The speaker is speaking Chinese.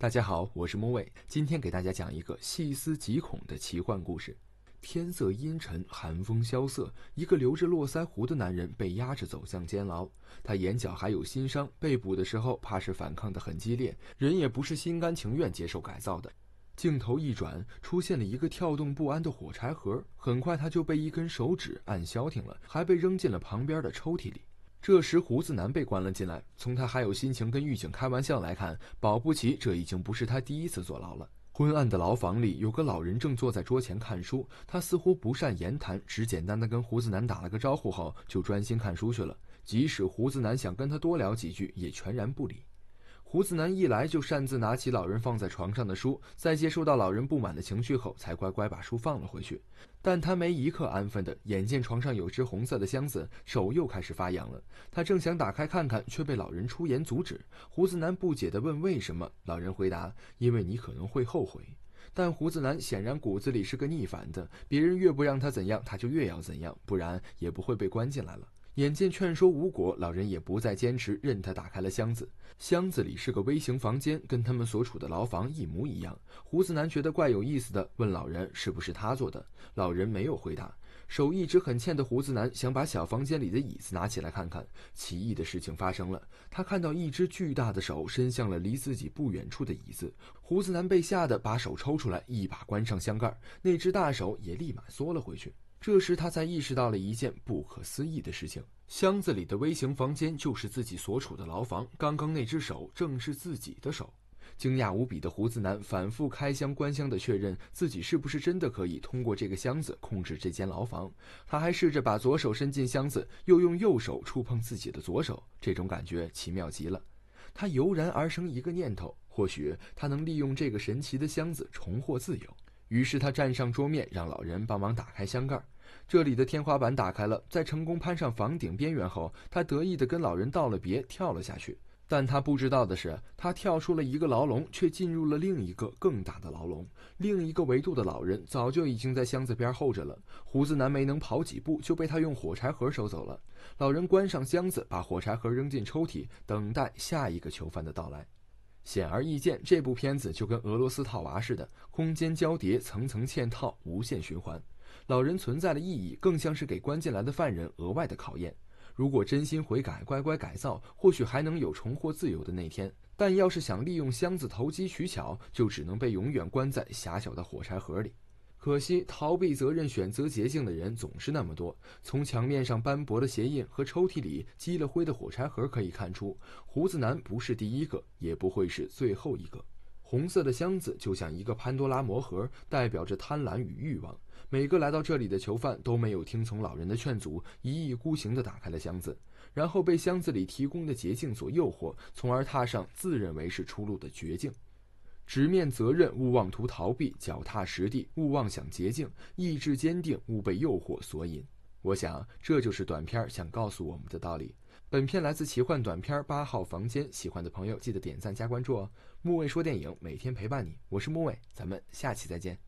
大家好，我是莫伟，今天给大家讲一个细思极恐的奇幻故事。天色阴沉，寒风萧瑟，一个留着络腮胡的男人被押着走向监牢。他眼角还有新伤，被捕的时候怕是反抗的很激烈，人也不是心甘情愿接受改造的。镜头一转，出现了一个跳动不安的火柴盒，很快他就被一根手指按消停了，还被扔进了旁边的抽屉里。这时，胡子男被关了进来。从他还有心情跟狱警开玩笑来看，保不齐这已经不是他第一次坐牢了。昏暗的牢房里，有个老人正坐在桌前看书。他似乎不善言谈，只简单的跟胡子男打了个招呼后，就专心看书去了。即使胡子男想跟他多聊几句，也全然不理。胡子男一来就擅自拿起老人放在床上的书，在接受到老人不满的情绪后，才乖乖把书放了回去。但他没一刻安分的，眼见床上有只红色的箱子，手又开始发痒了。他正想打开看看，却被老人出言阻止。胡子男不解地问：“为什么？”老人回答：“因为你可能会后悔。”但胡子男显然骨子里是个逆反的，别人越不让他怎样，他就越要怎样，不然也不会被关进来了。眼见劝说无果，老人也不再坚持，任他打开了箱子。箱子里是个微型房间，跟他们所处的牢房一模一样。胡子男觉得怪有意思的，问老人是不是他做的。老人没有回答。手一直很欠的胡子男想把小房间里的椅子拿起来看看，奇异的事情发生了。他看到一只巨大的手伸向了离自己不远处的椅子，胡子男被吓得把手抽出来，一把关上箱盖，那只大手也立马缩了回去。这时，他才意识到了一件不可思议的事情：箱子里的微型房间就是自己所处的牢房。刚刚那只手正是自己的手。惊讶无比的胡子男反复开箱、关箱的确认自己是不是真的可以通过这个箱子控制这间牢房。他还试着把左手伸进箱子，又用右手触碰自己的左手，这种感觉奇妙极了。他油然而生一个念头：或许他能利用这个神奇的箱子重获自由。于是他站上桌面，让老人帮忙打开箱盖儿。这里的天花板打开了，在成功攀上房顶边缘后，他得意地跟老人道了别，跳了下去。但他不知道的是，他跳出了一个牢笼，却进入了另一个更大的牢笼。另一个维度的老人早就已经在箱子边候着了。胡子男没能跑几步就被他用火柴盒收走了。老人关上箱子，把火柴盒扔进抽屉，等待下一个囚犯的到来。显而易见，这部片子就跟俄罗斯套娃似的，空间交叠，层层嵌套，无限循环。老人存在的意义，更像是给关进来的犯人额外的考验。如果真心悔改，乖乖改造，或许还能有重获自由的那天；但要是想利用箱子投机取巧，就只能被永远关在狭小的火柴盒里。可惜，逃避责任、选择捷径的人总是那么多。从墙面上斑驳的鞋印和抽屉里积了灰的火柴盒可以看出，胡子男不是第一个，也不会是最后一个。红色的箱子就像一个潘多拉魔盒，代表着贪婪与欲望。每个来到这里的囚犯都没有听从老人的劝阻，一意孤行地打开了箱子，然后被箱子里提供的捷径所诱惑，从而踏上自认为是出路的绝境。直面责任，勿妄图逃避；脚踏实地，勿妄想捷径；意志坚定，勿被诱惑所引。我想，这就是短片想告诉我们的道理。本片来自奇幻短片《八号房间》，喜欢的朋友记得点赞加关注哦。木卫说电影，每天陪伴你，我是木卫，咱们下期再见。